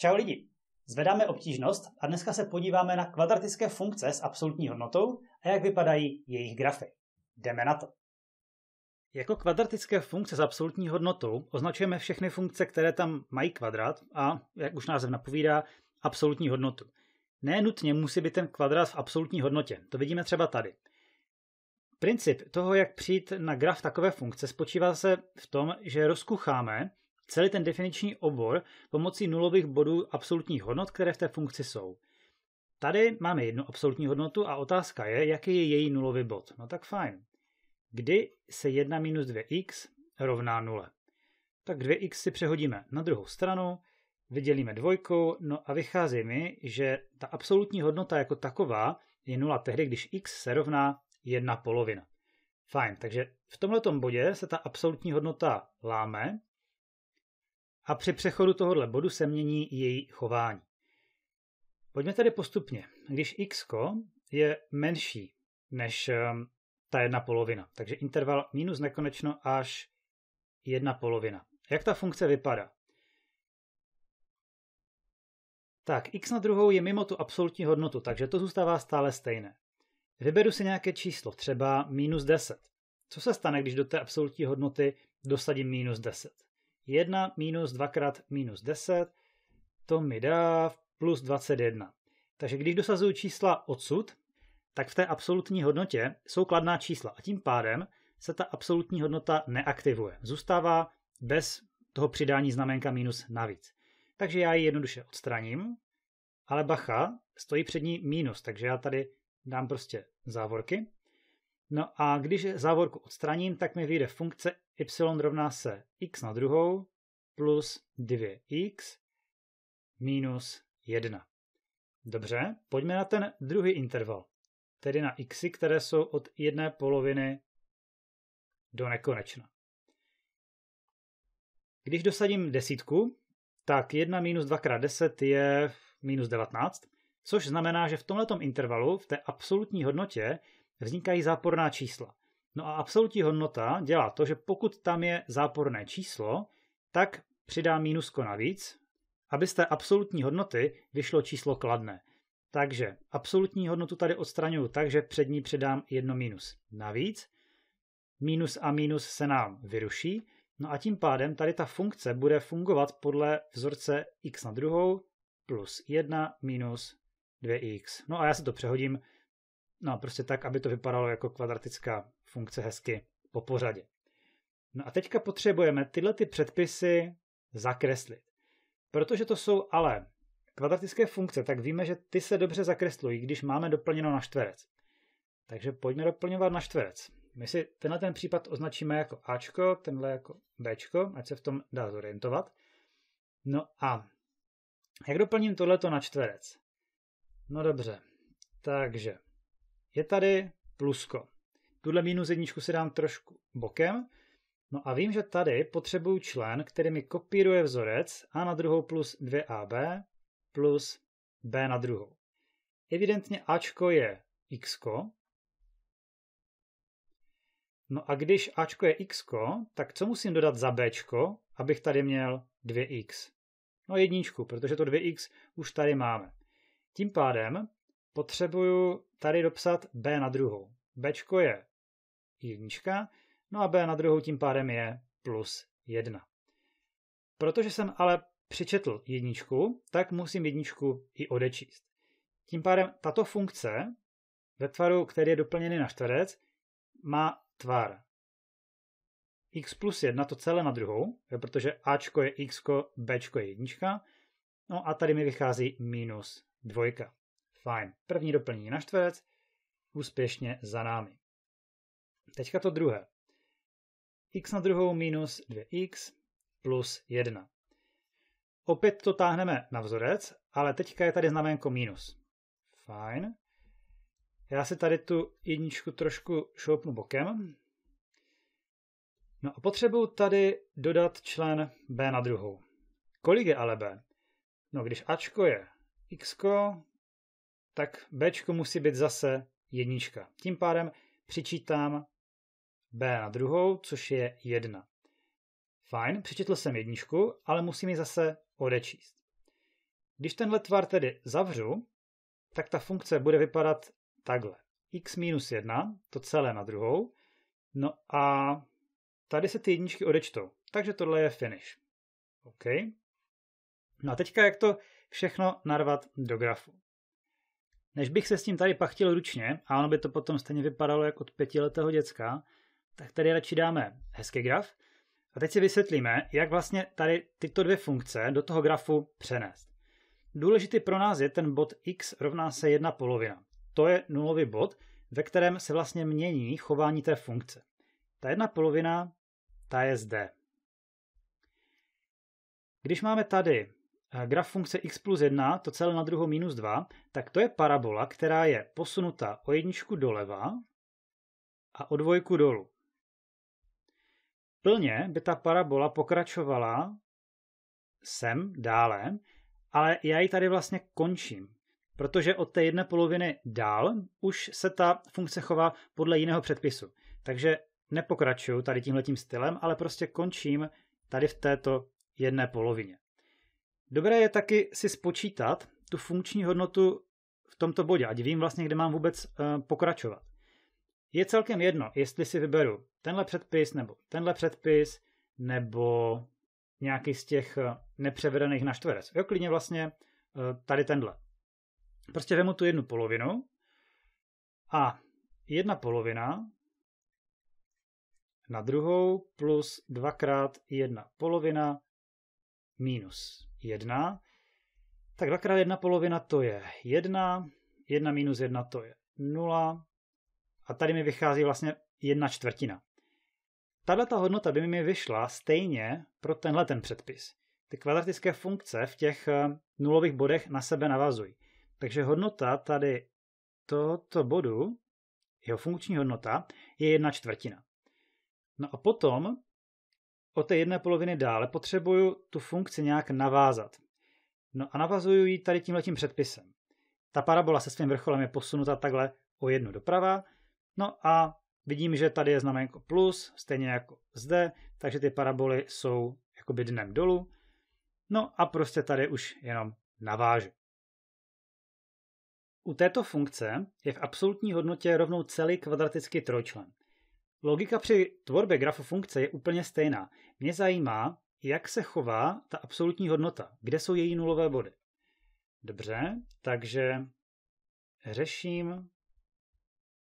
Čau lidi, zvedáme obtížnost a dneska se podíváme na kvadratické funkce s absolutní hodnotou a jak vypadají jejich grafy. Jdeme na to. Jako kvadratické funkce s absolutní hodnotou označujeme všechny funkce, které tam mají kvadrat a, jak už název napovídá, absolutní hodnotu. Nenutně musí být ten kvadrat v absolutní hodnotě, to vidíme třeba tady. Princip toho, jak přijít na graf takové funkce, spočívá se v tom, že rozkucháme celý ten definiční obor pomocí nulových bodů absolutních hodnot, které v té funkci jsou. Tady máme jednu absolutní hodnotu a otázka je, jaký je její nulový bod. No tak fajn. Kdy se 1 minus 2x rovná 0? Tak 2x si přehodíme na druhou stranu, vydělíme dvojkou, no a vychází mi, že ta absolutní hodnota jako taková je 0 tehdy, když x se rovná 1 polovina. Fajn, takže v tomto bodě se ta absolutní hodnota láme a při přechodu tohoto bodu se mění její chování. Pojďme tedy postupně. Když x je menší než ehm, ta jedna polovina, takže interval minus nekonečno až jedna polovina. Jak ta funkce vypadá? Tak, x na druhou je mimo tu absolutní hodnotu, takže to zůstává stále stejné. Vyberu si nějaké číslo, třeba minus 10. Co se stane, když do té absolutní hodnoty dosadím minus 10? 1 minus 2 krát minus 10, to mi dá plus 21. Takže když dosazuju čísla odsud, tak v té absolutní hodnotě jsou kladná čísla a tím pádem se ta absolutní hodnota neaktivuje. Zůstává bez toho přidání znamenka minus navíc. Takže já ji jednoduše odstraním, ale bacha, stojí před ní minus, takže já tady dám prostě závorky. No a když závorku odstraním, tak mi vyjde funkce y rovná se x na druhou plus 2x minus 1. Dobře, pojďme na ten druhý interval, tedy na x, které jsou od jedné poloviny do nekonečna. Když dosadím desítku, tak 1 minus 2 krát 10 je minus 19, což znamená, že v tomto intervalu, v té absolutní hodnotě, vznikají záporná čísla. No a absolutní hodnota dělá to, že pokud tam je záporné číslo, tak přidá mínusko navíc, aby z té absolutní hodnoty vyšlo číslo kladné. Takže absolutní hodnotu tady odstraňuju tak, že před ní přidám jedno mínus Navíc mínus a mínus se nám vyruší, no a tím pádem tady ta funkce bude fungovat podle vzorce x na druhou plus 1 minus 2x. No a já si to přehodím, no prostě tak, aby to vypadalo jako kvadratická funkce hezky po pořadě. No a teďka potřebujeme tyhle ty předpisy zakreslit. Protože to jsou ale kvadratické funkce, tak víme, že ty se dobře zakreslují, když máme doplněno na čtverec. Takže pojďme doplňovat na čtverec. My si tenhle ten případ označíme jako Ačko, tenhle jako Bčko, ať se v tom dá zorientovat. No a jak doplním tohleto na čtverec? No dobře, takže je tady plusko. Tuhle minus jedničku si dám trošku bokem. No a vím, že tady potřebuju člen, který mi kopíruje vzorec a na druhou plus 2ab plus b na druhou. Evidentně ačko je x. No a když ačko je x, tak co musím dodat za bčko, abych tady měl 2x? No jedničku, protože to 2x už tady máme. Tím pádem potřebuju tady dopsat b na druhou. bčko je jednička, no a b na druhou tím pádem je plus 1. Protože jsem ale přičetl jedničku, tak musím jedničku i odečíst. Tím pádem tato funkce ve tvaru, který je doplněný na čtverec, má tvar x plus 1 to celé na druhou, protože ačko je x, bčko je jednička, no a tady mi vychází minus dvojka. Fajn, první doplnění na čtverec, úspěšně za námi. Teďka to druhé. x na druhou minus 2x plus 1. Opět to táhneme na vzorec, ale teďka je tady znamenko minus. Fajn. Já si tady tu jedničku trošku šoupnu bokem. No a potřebuji tady dodat člen b na druhou. Kolik je ale b? No když ačko je x, tak bčko musí být zase jednička. Tím pádem přičítám b na druhou, což je 1. Fajn, přečetl jsem jedničku, ale musím ji zase odečíst. Když tenhle tvar tedy zavřu, tak ta funkce bude vypadat takhle. x minus 1, to celé na druhou, no a tady se ty jedničky odečtou. Takže tohle je finish. OK. No a teďka jak to všechno narvat do grafu. Než bych se s tím tady pachtil ručně, a ono by to potom stejně vypadalo jako od pětiletého děcka, tak tady radši dáme hezký graf. A teď si vysvětlíme, jak vlastně tady tyto dvě funkce do toho grafu přenést. Důležitý pro nás je ten bod x rovná se jedna polovina. To je nulový bod, ve kterém se vlastně mění chování té funkce. Ta jedna polovina, ta je zde. Když máme tady eh, graf funkce x plus 1, to celé na druhou minus 2, tak to je parabola, která je posunuta o jedničku doleva a o dvojku dolů. Plně by ta parabola pokračovala sem dále, ale já ji tady vlastně končím, protože od té jedné poloviny dál už se ta funkce chová podle jiného předpisu. Takže nepokračuju tady tímhletím stylem, ale prostě končím tady v této jedné polovině. Dobré je taky si spočítat tu funkční hodnotu v tomto bodě, ať vím vlastně, kde mám vůbec eh, pokračovat. Je celkem jedno, jestli si vyberu tenhle předpis nebo tenhle předpis nebo nějaký z těch eh, nepřevedených na čtverec. Jo, klidně vlastně eh, tady tenhle. Prostě vemu tu jednu polovinu a jedna polovina na druhou plus dvakrát jedna polovina minus jedna. Tak dvakrát jedna polovina to je jedna, jedna minus jedna to je nula. A tady mi vychází vlastně jedna čtvrtina tahle ta hodnota by mi vyšla stejně pro tenhle ten předpis. Ty kvadratické funkce v těch eh, nulových bodech na sebe navazují. Takže hodnota tady tohoto bodu, jeho funkční hodnota, je jedna čtvrtina. No a potom o té jedné poloviny dále potřebuju tu funkci nějak navázat. No a navazuju ji tady tímhletím předpisem. Ta parabola se svým vrcholem je posunuta takhle o jednu doprava, no a Vidím, že tady je znamenko plus, stejně jako zde, takže ty paraboly jsou jakoby dnem dolů. No a prostě tady už jenom navážu. U této funkce je v absolutní hodnotě rovnou celý kvadratický trojčlen. Logika při tvorbě grafu funkce je úplně stejná. Mě zajímá, jak se chová ta absolutní hodnota, kde jsou její nulové body. Dobře, takže řeším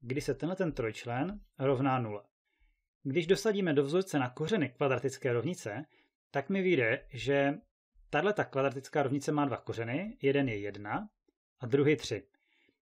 kdy se tenhle ten trojčlen rovná nule. Když dosadíme do vzorce na kořeny kvadratické rovnice, tak mi vyjde, že tahle ta kvadratická rovnice má dva kořeny, jeden je 1 a druhý 3.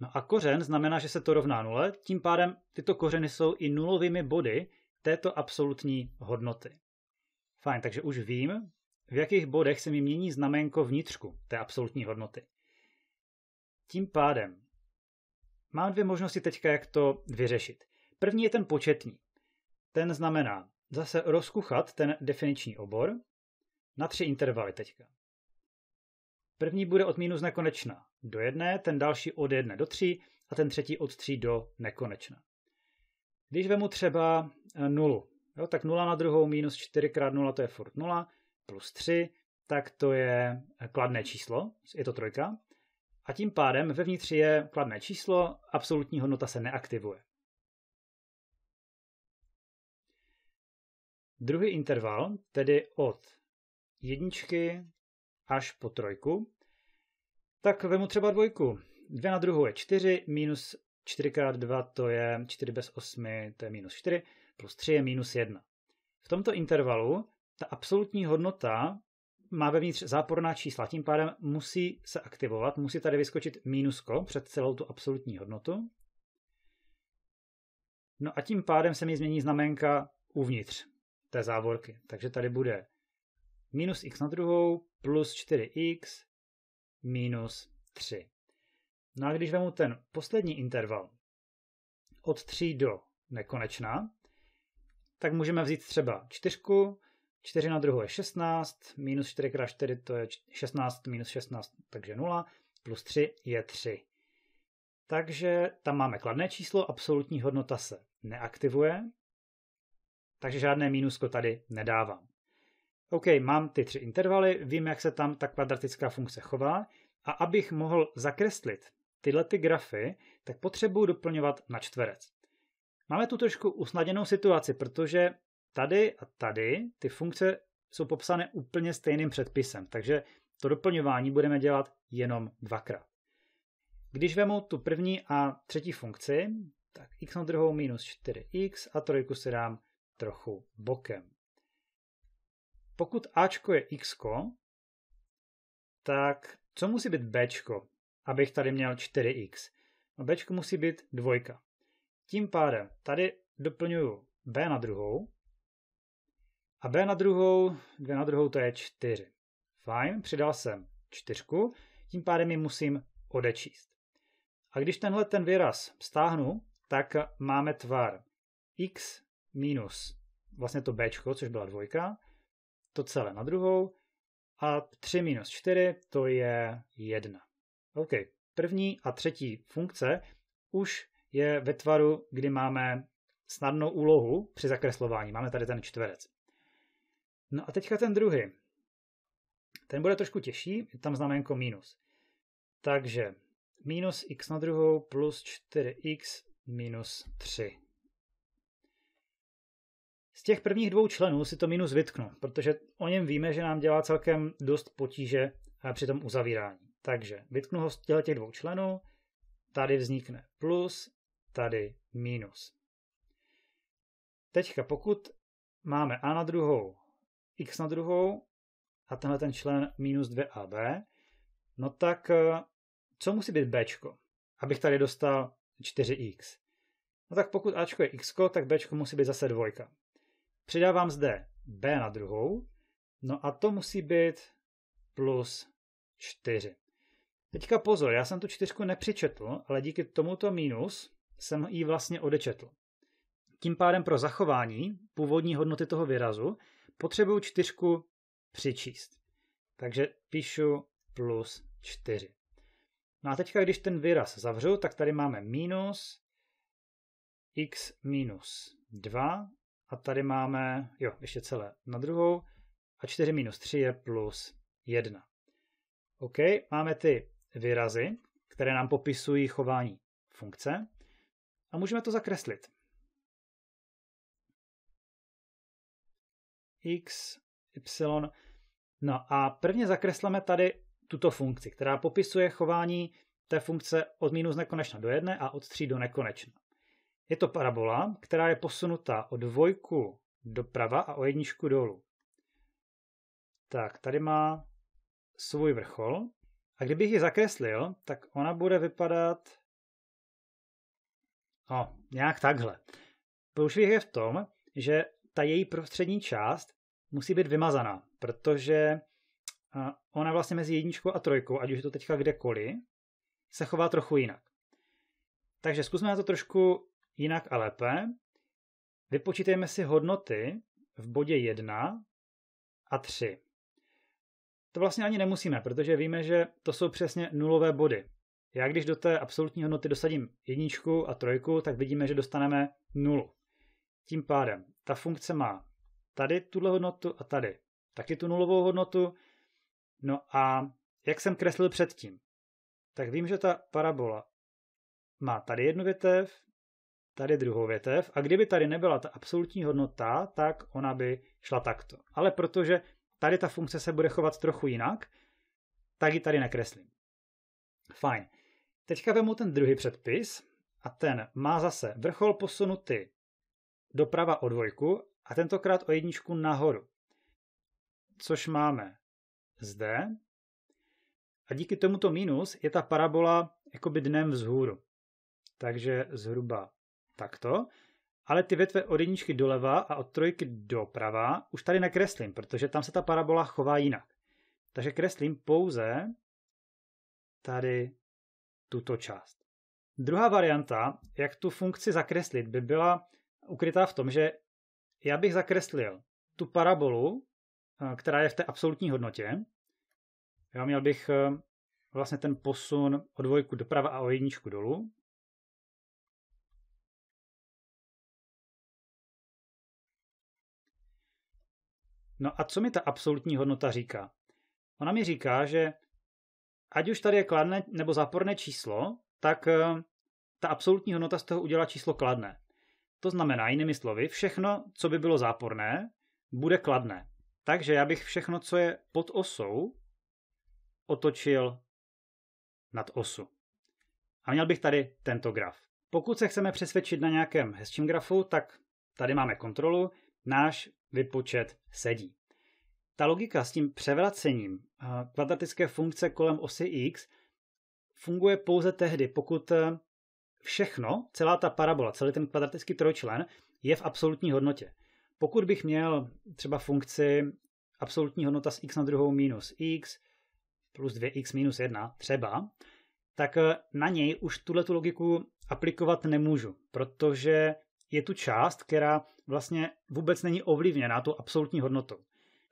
No a kořen znamená, že se to rovná nule, tím pádem tyto kořeny jsou i nulovými body této absolutní hodnoty. Fajn, takže už vím, v jakých bodech se mi mění znamenko vnitřku té absolutní hodnoty. Tím pádem Mám dvě možnosti teďka, jak to vyřešit. První je ten početní. Ten znamená zase rozkuchat ten definiční obor na tři intervaly teďka. První bude od minus nekonečna do jedné, ten další od jedné do tří a ten třetí od tří do nekonečna. Když vemu třeba eh, nulu, jo, tak 0 na druhou minus 4 krát 0 to je furt 0, plus 3, tak to je eh, kladné číslo, je to trojka a tím pádem vevnitř je kladné číslo, absolutní hodnota se neaktivuje. Druhý interval, tedy od jedničky až po trojku, tak vemu třeba dvojku. 2 na druhou je 4, minus 4 x 2 to je 4 bez 8, to je minus 4, plus 3 je minus 1. V tomto intervalu ta absolutní hodnota má vevnitř záporná čísla, tím pádem musí se aktivovat, musí tady vyskočit mínusko před celou tu absolutní hodnotu. No a tím pádem se mi změní znamenka uvnitř té závorky. Takže tady bude minus x na druhou plus 4x minus 3. No a když vemu ten poslední interval od 3 do nekonečna, tak můžeme vzít třeba čtyřku, 4 na druhou je 16, minus 4 krát 4 to je 16, minus 16, takže 0, plus 3 je 3. Takže tam máme kladné číslo, absolutní hodnota se neaktivuje, takže žádné mínusko tady nedávám. OK, mám ty tři intervaly, vím, jak se tam ta kvadratická funkce chová a abych mohl zakreslit tyhle ty grafy, tak potřebuji doplňovat na čtverec. Máme tu trošku usnadněnou situaci, protože tady a tady ty funkce jsou popsané úplně stejným předpisem, takže to doplňování budeme dělat jenom dvakrát. Když vemu tu první a třetí funkci, tak x na druhou minus 4x a trojku si dám trochu bokem. Pokud ačko je x, tak co musí být bčko, abych tady měl 4x? No bčko musí být dvojka. Tím pádem tady doplňuju b na druhou a b na druhou, 2 na druhou to je 4. Fajn, přidal jsem 4, tím pádem ji musím odečíst. A když tenhle ten výraz stáhnu, tak máme tvar x minus vlastně to b, což byla dvojka, to celé na druhou, a 3 minus 4 to je 1. OK, první a třetí funkce už je ve tvaru, kdy máme snadnou úlohu při zakreslování. Máme tady ten čtverec. No a teďka ten druhý. Ten bude trošku těžší, je tam znamenko minus. Takže minus x na druhou plus 4x minus 3. Z těch prvních dvou členů si to minus vytknu, protože o něm víme, že nám dělá celkem dost potíže eh, při tom uzavírání. Takže vytknu ho z těch dvou členů, tady vznikne plus, tady minus. Teďka pokud máme a na druhou x na druhou a tenhle ten člen minus 2ab, no tak eh, co musí být bčko, abych tady dostal 4x? No tak pokud ačko je x, tak bčko musí být zase dvojka. Přidávám zde b na druhou, no a to musí být plus 4. Teďka pozor, já jsem tu čtyřku nepřičetl, ale díky tomuto minus jsem ji vlastně odečetl. Tím pádem pro zachování původní hodnoty toho výrazu potřebuju čtyřku přičíst. Takže píšu plus 4. No a teďka, když ten výraz zavřu, tak tady máme minus x minus 2 a tady máme, jo, ještě celé na druhou a 4 minus 3 je plus 1. OK, máme ty výrazy, které nám popisují chování funkce a můžeme to zakreslit. x, y. No a prvně zakresleme tady tuto funkci, která popisuje chování té funkce od minus nekonečna do jedné a od 3 do nekonečna. Je to parabola, která je posunuta o dvojku doprava a o jedničku dolů. Tak, tady má svůj vrchol. A kdybych ji zakreslil, tak ona bude vypadat no, nějak takhle. Průšvih je v tom, že ta její prostřední část musí být vymazaná, protože ona vlastně mezi jedničkou a trojkou, ať už je to teďka kdekoliv, se chová trochu jinak. Takže zkusme na to trošku jinak a lépe. Vypočítejme si hodnoty v bodě 1 a 3. To vlastně ani nemusíme, protože víme, že to jsou přesně nulové body. Já když do té absolutní hodnoty dosadím jedničku a trojku, tak vidíme, že dostaneme nulu. Tím pádem ta funkce má tady tuhle hodnotu a tady. Taky tu nulovou hodnotu. No a jak jsem kreslil předtím, tak vím, že ta parabola má tady jednu větev, tady druhou větev a kdyby tady nebyla ta absolutní hodnota, tak ona by šla takto. Ale protože tady ta funkce se bude chovat trochu jinak, tak ji tady nekreslím. Fajn. Teďka vemu ten druhý předpis a ten má zase vrchol posunutý doprava o dvojku a tentokrát o jedničku nahoru. Což máme zde. A díky tomuto minus je ta parabola jakoby dnem vzhůru. Takže zhruba takto. Ale ty větve od jedničky doleva a od trojky doprava už tady nekreslím, protože tam se ta parabola chová jinak. Takže kreslím pouze tady tuto část. Druhá varianta, jak tu funkci zakreslit, by byla ukrytá v tom, že já bych zakreslil tu parabolu, eh, která je v té absolutní hodnotě. Já měl bych eh, vlastně ten posun o dvojku doprava a o jedničku dolů. No a co mi ta absolutní hodnota říká? Ona mi říká, že ať už tady je kladné nebo záporné číslo, tak eh, ta absolutní hodnota z toho udělá číslo kladné. To znamená, jinými slovy, všechno, co by bylo záporné, bude kladné. Takže já bych všechno, co je pod osou, otočil nad osu. A měl bych tady tento graf. Pokud se chceme přesvědčit na nějakém hezčím grafu, tak tady máme kontrolu, náš vypočet sedí. Ta logika s tím převracením eh, kvadratické funkce kolem osy x funguje pouze tehdy, pokud eh, všechno, celá ta parabola, celý ten kvadratický trojčlen je v absolutní hodnotě. Pokud bych měl třeba funkci absolutní hodnota z x na druhou minus x plus 2x minus 1 třeba, tak eh, na něj už tuhle tu logiku aplikovat nemůžu, protože je tu část, která vlastně vůbec není ovlivněná tu absolutní hodnotou.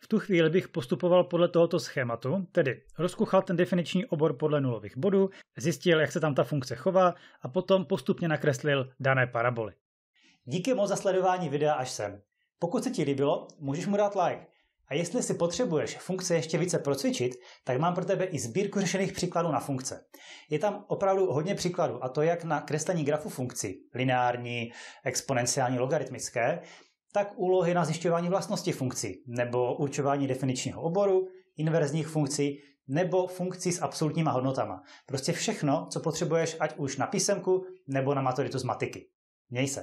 V tu chvíli bych postupoval podle tohoto schématu, tedy rozkuchal ten definiční obor podle nulových bodů, zjistil, jak se tam ta funkce chová a potom postupně nakreslil dané paraboly. Díky moc za sledování videa až sem. Pokud se ti líbilo, můžeš mu dát like. A jestli si potřebuješ funkce ještě více procvičit, tak mám pro tebe i sbírku řešených příkladů na funkce. Je tam opravdu hodně příkladů, a to jak na kreslení grafu funkcí, lineární, exponenciální, logaritmické, tak úlohy na zjišťování vlastnosti funkcí, nebo určování definičního oboru, inverzních funkcí, nebo funkcí s absolutníma hodnotama. Prostě všechno, co potřebuješ, ať už na písemku, nebo na maturitu z matiky. Měj se.